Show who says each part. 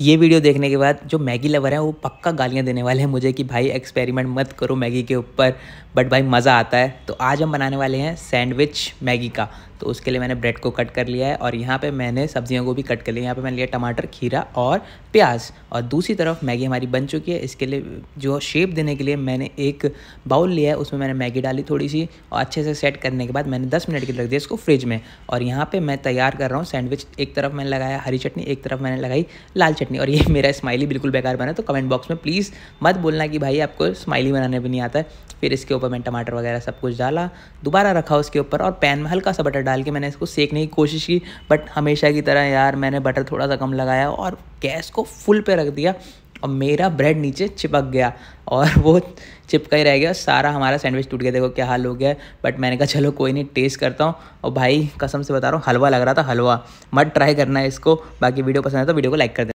Speaker 1: ये वीडियो देखने के बाद जो मैगी लवर हैं वो पक्का गालियाँ देने वाले हैं मुझे कि भाई एक्सपेरिमेंट मत करो मैगी के ऊपर बट भाई मज़ा आता है तो आज हम बनाने वाले हैं सैंडविच मैगी का तो उसके लिए मैंने ब्रेड को कट कर लिया है और यहाँ पे मैंने सब्जियों को भी कट कर लिया यहाँ पे मैंने लिया टमाटर खीरा और प्याज और दूसरी तरफ मैगी हमारी बन चुकी है इसके लिए जो शेप देने के लिए मैंने एक बाउल लिया है उसमें मैंने मैगी डाली थोड़ी सी और अच्छे से सेट करने के बाद मैंने दस मिनट के लिए रख दिया इसको फ्रिज में और यहाँ पर मैं तैयार कर रहा हूँ सैंडविच एक तरफ मैंने लगाया हरी चटनी एक तरफ मैंने लगाई लाल चटनी और ये मेरा स्माइली बिल्कुल बेकार बना तो कमेंट बॉक्स में प्लीज़ मत बोलना कि भाई आपको स्माइली बनाने भी नहीं आता है फिर इसके ऊपर मैंने टमाटर वगैरह सब कुछ डाला दोबारा रखा उसके ऊपर और पैन में हल्का सा बटर डाल के मैंने इसको सेकने की कोशिश की बट हमेशा की तरह यार मैंने बटर थोड़ा सा कम लगाया और गैस को फुल पे रख दिया और मेरा ब्रेड नीचे चिपक गया और वो चिपका ही रह गया सारा हमारा सैंडविच टूट गया देखो क्या हाल हो गया है बट मैंने कहा चलो कोई नहीं टेस्ट करता हूँ और भाई कसम से बता रहा हूँ हलवा लग रहा था हलवा मत ट्राई करना है इसको बाकी वीडियो पसंद है तो वीडियो को लाइक कर दे